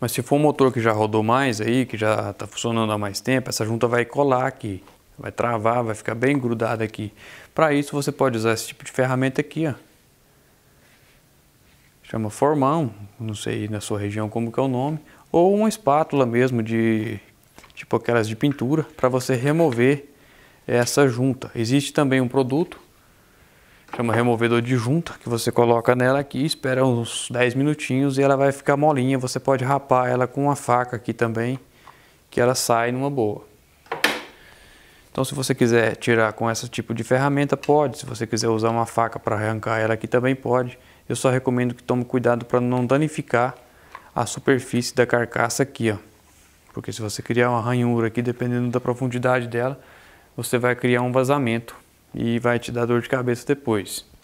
Mas se for um motor que já rodou mais aí, que já está funcionando há mais tempo, essa junta vai colar aqui, vai travar, vai ficar bem grudada aqui. Para isso você pode usar esse tipo de ferramenta aqui, ó. Chama formão, não sei na sua região como que é o nome, ou uma espátula mesmo de tipo aquelas de pintura para você remover essa junta. Existe também um produto chama removedor de junta, que você coloca nela aqui, espera uns 10 minutinhos e ela vai ficar molinha. Você pode rapar ela com uma faca aqui também, que ela sai numa boa. Então se você quiser tirar com esse tipo de ferramenta, pode. Se você quiser usar uma faca para arrancar ela aqui, também pode. Eu só recomendo que tome cuidado para não danificar a superfície da carcaça aqui, ó. Porque se você criar uma ranhura aqui, dependendo da profundidade dela, você vai criar um vazamento e vai te dar dor de cabeça depois.